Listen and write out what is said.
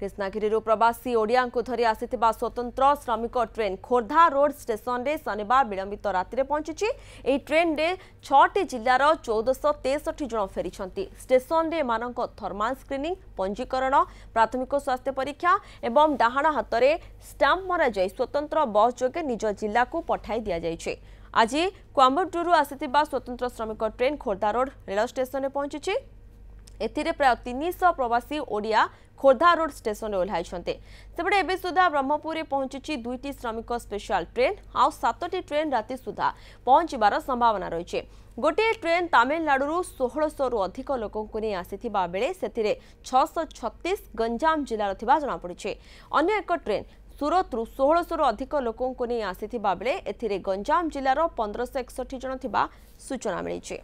କ୍ରିଷ୍ଣାଗିରିରୁ ପ୍ରବାସୀ ଓଡ଼ିଆଙ୍କୁ ଧରି ଆସିଥିବା ସ୍ୱତନ୍ତ୍ର ଶ୍ରମିକ ଟ୍ରେନ୍ ଖୋର୍ଦ୍ଧା ରୋଡ୍ ଷ୍ଟେସନରେ ଶନିବାର ବିଳମ୍ବିତ ରାତିରେ ପହଞ୍ଚିଛି ଏହି ଟ୍ରେନ୍ରେ ଛଅଟି ଜିଲ୍ଲାର ଚଉଦଶହ ତେଷଠି ଜଣ ଫେରିଛନ୍ତି ଷ୍ଟେସନରେ ଏମାନଙ୍କ ଥର୍ମାଲ୍ ସ୍କ୍ରିନିଂ ପଞ୍ଜୀକରଣ ପ୍ରାଥମିକ ସ୍ୱାସ୍ଥ୍ୟ ପରୀକ୍ଷା ଏବଂ ଡାହାଣ ହାତରେ ଷ୍ଟାମ୍ପ ମରାଯାଇ ସ୍ୱତନ୍ତ୍ର ବସ୍ ଯୋଗେ ନିଜ ଜିଲ୍ଲାକୁ ପଠାଇ ଦିଆଯାଇଛି ଆଜି କ୍ୱାମ୍ବଟୁରୁ ଆସିଥିବା ସ୍ୱତନ୍ତ୍ର ଶ୍ରମିକ ଟ୍ରେନ୍ ଖୋର୍ଦ୍ଧା ରୋଡ୍ ରେଳ ଷ୍ଟେସନରେ ପହଞ୍ଚିଛି ଏଥିରେ ପ୍ରାୟ ତିନିଶହ ପ୍ରବାସୀ ଓଡ଼ିଆ ଖୋର୍ଦ୍ଧା ରୋଡ୍ ଷ୍ଟେସନରେ ଓହ୍ଲାଇଛନ୍ତି ସେପଟେ ଏବେ ସୁଦ୍ଧା ବ୍ରହ୍ମପୁରରେ ପହଞ୍ଚିଛି ଦୁଇଟି ଶ୍ରମିକ ସ୍ପେଶାଲ ଟ୍ରେନ୍ ଆଉ ସାତଟି ଟ୍ରେନ୍ ରାତି ସୁଦ୍ଧା ପହଞ୍ଚିବାର ସମ୍ଭାବନା ରହିଛି ଗୋଟିଏ ଟ୍ରେନ୍ ତାମିଲନାଡୁରୁ ଷୋହଳଶହରୁ ଅଧିକ ଲୋକଙ୍କୁ ନେଇ ଆସିଥିବା ବେଳେ ସେଥିରେ ଛଅଶହ ଛତିଶ ଗଞ୍ଜାମ ଜିଲ୍ଲାର ଥିବା ଜଣାପଡ଼ିଛି ଅନ୍ୟ ଏକ ଟ୍ରେନ୍ ସୁରତରୁ ଷୋହଳଶହରୁ ଅଧିକ ଲୋକଙ୍କୁ ନେଇ ଆସିଥିବା ବେଳେ ଏଥିରେ ଗଞ୍ଜାମ ଜିଲ୍ଲାର ପନ୍ଦରଶହ ଏକଷଠି ଜଣ ଥିବା ସୂଚନା ମିଳିଛି